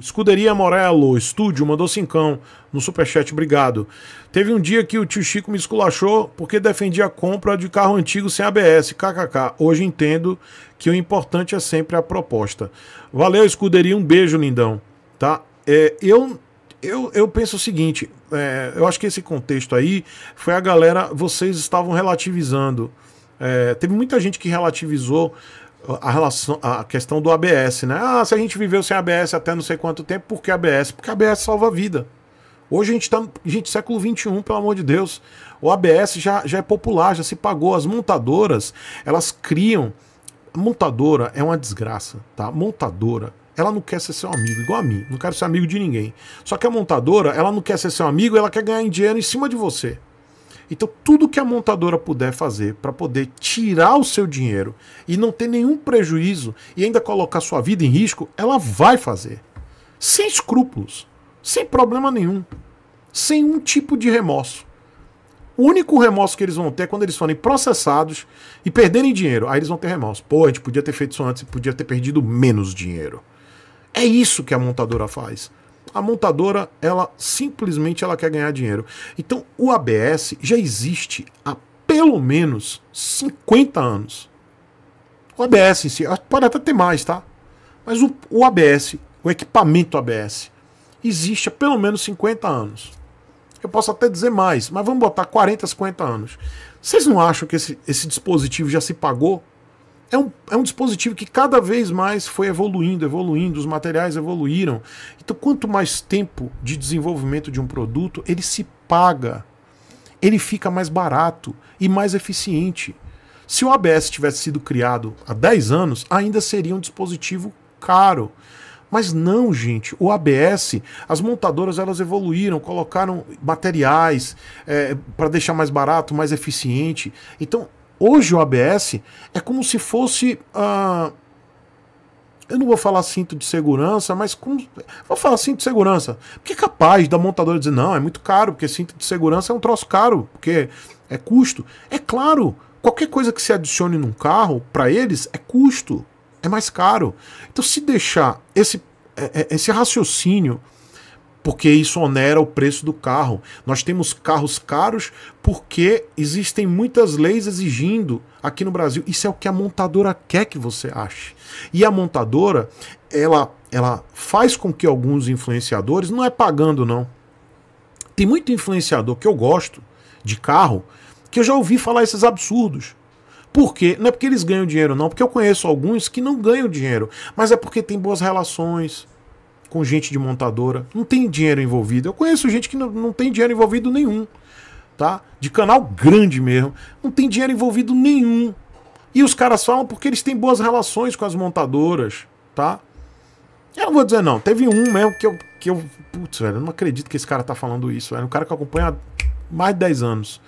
Escuderia Morello, estúdio, mandou cincão no superchat, obrigado. Teve um dia que o tio Chico me esculachou porque defendia a compra de carro antigo sem ABS, kkk. Hoje entendo que o importante é sempre a proposta. Valeu, Escuderia, um beijo, lindão. Tá? É, eu, eu, eu penso o seguinte, é, eu acho que esse contexto aí foi a galera, vocês estavam relativizando. É, teve muita gente que relativizou a relação, a questão do ABS, né? Ah, se a gente viveu sem ABS até não sei quanto tempo, por que ABS? Porque ABS salva a vida. Hoje a gente está, gente, século XXI, pelo amor de Deus, o ABS já, já é popular, já se pagou. As montadoras, elas criam. Montadora é uma desgraça, tá? Montadora, ela não quer ser seu amigo, igual a mim. Não quero ser amigo de ninguém. Só que a montadora, ela não quer ser seu amigo, ela quer ganhar dinheiro em cima de você. Então, tudo que a montadora puder fazer para poder tirar o seu dinheiro e não ter nenhum prejuízo e ainda colocar sua vida em risco, ela vai fazer. Sem escrúpulos, sem problema nenhum, sem um tipo de remorso. O único remorso que eles vão ter é quando eles forem processados e perderem dinheiro. Aí eles vão ter remorso. Pô, a gente podia ter feito isso antes, podia ter perdido menos dinheiro. É isso que a montadora faz. A montadora, ela simplesmente ela quer ganhar dinheiro. Então, o ABS já existe há pelo menos 50 anos. O ABS em si, pode até ter mais, tá? Mas o, o ABS, o equipamento ABS, existe há pelo menos 50 anos. Eu posso até dizer mais, mas vamos botar 40, 50 anos. Vocês não acham que esse, esse dispositivo já se pagou? é um, é um dispositivo que cada vez mais foi evoluindo, evoluindo, os materiais evoluíram. Então, quanto mais tempo de desenvolvimento de um produto, ele se paga, ele fica mais barato e mais eficiente. Se o ABS tivesse sido criado há 10 anos, ainda seria um dispositivo caro. Mas não, gente, o ABS, as montadoras elas evoluíram, colocaram materiais é, eh, para deixar mais barato, mais eficiente. Então, Hoje o ABS é como se fosse. Ah, eu não vou falar cinto de segurança, mas como vou falar cinto de segurança. Porque é capaz da montadora dizer, não, é muito caro, porque cinto de segurança é um troço caro, porque é custo. É claro, qualquer coisa que se adicione num carro, para eles, é custo, é mais caro. Então, se deixar esse, é, é, esse raciocínio porque isso onera o preço do carro. Nós temos carros caros porque existem muitas leis exigindo aqui no Brasil. Isso é o que a montadora quer que você ache. E a montadora, ela, ela faz com que alguns influenciadores, não é pagando não. Tem muito influenciador que eu gosto de carro que eu já ouvi falar esses absurdos. Por quê? Não é porque eles ganham dinheiro, não, porque eu conheço alguns que não ganham dinheiro, mas é porque tem boas relações, com gente de montadora. Não tem dinheiro envolvido. Eu conheço gente que não, não tem dinheiro envolvido nenhum. Tá? De canal grande mesmo. Não tem dinheiro envolvido nenhum. E os caras falam porque eles têm boas relações com as montadoras, tá? Eu não vou dizer não. Teve um mesmo que eu. Que eu putz, velho, eu não acredito que esse cara tá falando isso. Era um cara que eu acompanho há mais de 10 anos.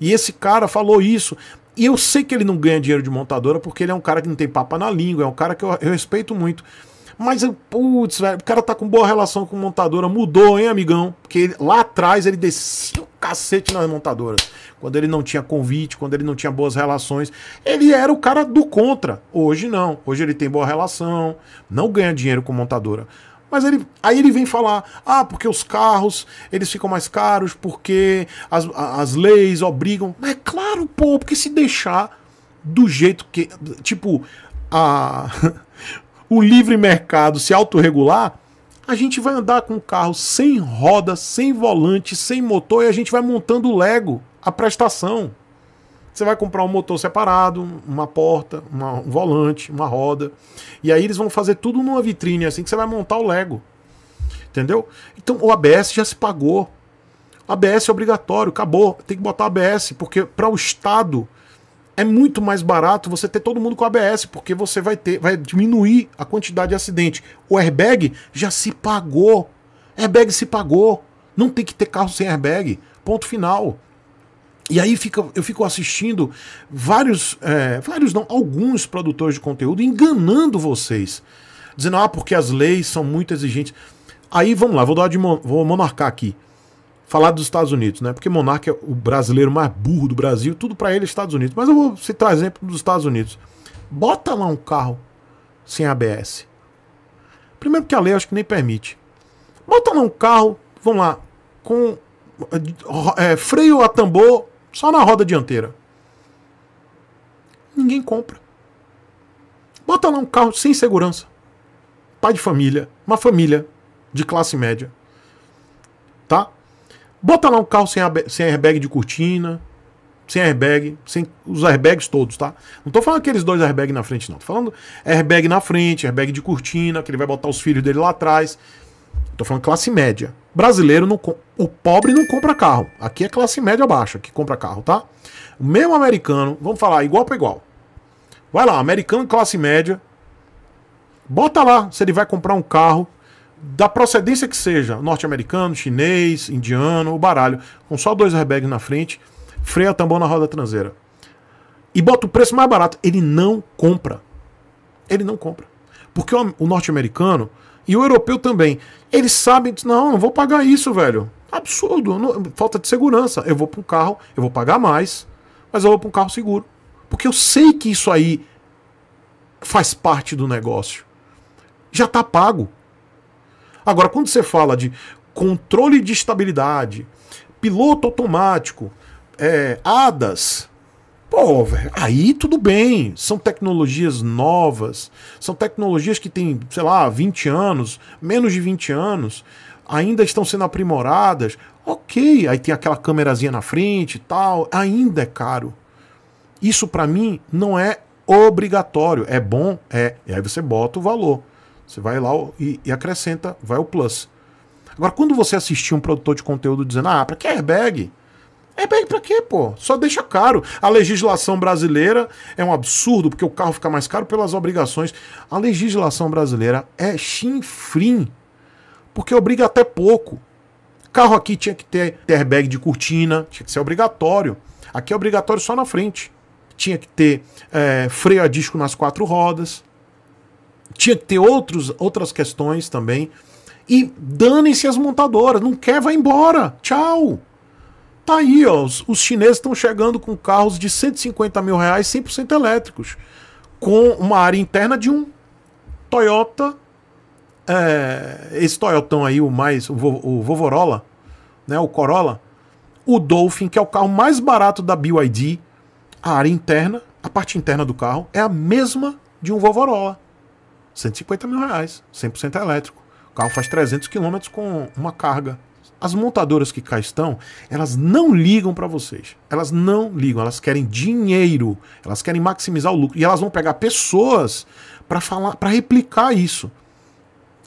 E esse cara falou isso. E eu sei que ele não ganha dinheiro de montadora porque ele é um cara que não tem papa na língua, é um cara que eu, eu respeito muito. Mas, putz, velho, o cara tá com boa relação com montadora, mudou, hein, amigão? Porque ele, lá atrás ele descia o cacete nas montadoras. Quando ele não tinha convite, quando ele não tinha boas relações, ele era o cara do contra. Hoje não. Hoje ele tem boa relação, não ganha dinheiro com montadora. Mas ele, aí ele vem falar, ah, porque os carros eles ficam mais caros, porque as, as leis obrigam. Mas é claro, pô, porque se deixar do jeito que. Tipo, a. o livre mercado se autorregular, a gente vai andar com o carro sem roda, sem volante, sem motor e a gente vai montando o Lego, a prestação. Você vai comprar um motor separado, uma porta, uma, um volante, uma roda. E aí eles vão fazer tudo numa vitrine é assim que você vai montar o Lego. Entendeu? Então o ABS já se pagou. ABS é obrigatório, acabou. Tem que botar ABS, porque para o Estado é muito mais barato você ter todo mundo com ABS, porque você vai ter, vai diminuir a quantidade de acidente. O airbag já se pagou. Airbag se pagou. Não tem que ter carro sem airbag. Ponto final. E aí fica, eu fico assistindo vários, é, vários não, alguns produtores de conteúdo enganando vocês. Dizendo, ah, porque as leis são muito exigentes. Aí vamos lá, vou dar de mon vou monarcar aqui falar dos Estados Unidos, né? Porque Monark é o brasileiro mais burro do Brasil, tudo para ele é Estados Unidos. Mas eu vou citar exemplo dos Estados Unidos. Bota lá um carro sem ABS. Primeiro que a lei acho que nem permite. Bota lá um carro, vamos lá, com é, freio a tambor só na roda dianteira. Ninguém compra. Bota lá um carro sem segurança. Pai de família, uma família de classe média. Tá? Bota lá um carro sem, sem airbag de cortina, sem airbag, sem os airbags todos, tá? Não tô falando aqueles dois airbags na frente, não. Tô falando airbag na frente, airbag de cortina, que ele vai botar os filhos dele lá atrás. Tô falando classe média. Brasileiro não. O pobre não compra carro. Aqui é classe média baixa que compra carro, tá? O mesmo americano, vamos falar igual para igual. Vai lá, americano classe média. Bota lá se ele vai comprar um carro da procedência que seja, norte-americano, chinês, indiano, o baralho, com só dois airbags na frente, freia tambor na roda traseira. E bota o preço mais barato. Ele não compra. Ele não compra. Porque o norte-americano e o europeu também, eles sabem, não, não vou pagar isso, velho. Absurdo, não, falta de segurança. Eu vou para um carro, eu vou pagar mais, mas eu vou para um carro seguro. Porque eu sei que isso aí faz parte do negócio. Já está pago. Agora, quando você fala de controle de estabilidade, piloto automático, é, ADAS, pô, véio, aí tudo bem. São tecnologias novas, são tecnologias que têm, sei lá, 20 anos, menos de 20 anos, ainda estão sendo aprimoradas. Ok, aí tem aquela câmerazinha na frente e tal, ainda é caro. Isso para mim não é obrigatório, é bom, é. E aí você bota o valor. Você vai lá e, e acrescenta, vai o plus. Agora, quando você assistir um produtor de conteúdo dizendo, ah, pra que airbag? Airbag pra quê, pô? Só deixa caro. A legislação brasileira é um absurdo, porque o carro fica mais caro pelas obrigações. A legislação brasileira é chinfrim, porque obriga até pouco. Carro aqui tinha que ter, ter airbag de cortina, tinha que ser obrigatório. Aqui é obrigatório só na frente. Tinha que ter é, freio a disco nas quatro rodas tinha que ter outros, outras questões também. E danem-se as montadoras. Não quer, vai embora. Tchau. Tá aí, ó. Os, os chineses estão chegando com carros de 150 mil reais 100% elétricos. Com uma área interna de um Toyota. É, esse Toyotão aí, o mais. O, o Vovorola, né? O Corolla. O Dolphin, que é o carro mais barato da BYD. A área interna, a parte interna do carro, é a mesma de um Vovorola. 150 mil reais, 100% elétrico. O carro faz 300 quilômetros com uma carga. As montadoras que cá estão, elas não ligam para vocês. Elas não ligam, elas querem dinheiro, elas querem maximizar o lucro e elas vão pegar pessoas para falar, para replicar isso.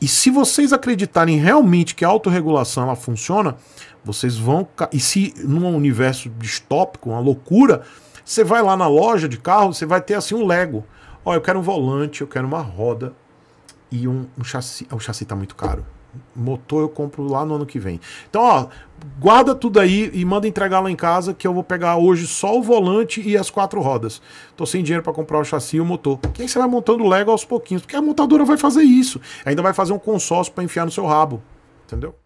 E se vocês acreditarem realmente que a autorregulação ela funciona, vocês vão. E se num universo distópico, uma loucura, você vai lá na loja de carro, você vai ter assim um Lego. Olha, eu quero um volante, eu quero uma roda e um, um chassi. O chassi tá muito caro. Motor eu compro lá no ano que vem. Então, ó, guarda tudo aí e manda entregar lá em casa que eu vou pegar hoje só o volante e as quatro rodas. Tô sem dinheiro para comprar o chassi e o motor. quem será montando o Lego aos pouquinhos, porque a montadora vai fazer isso. Ainda vai fazer um consórcio para enfiar no seu rabo, entendeu?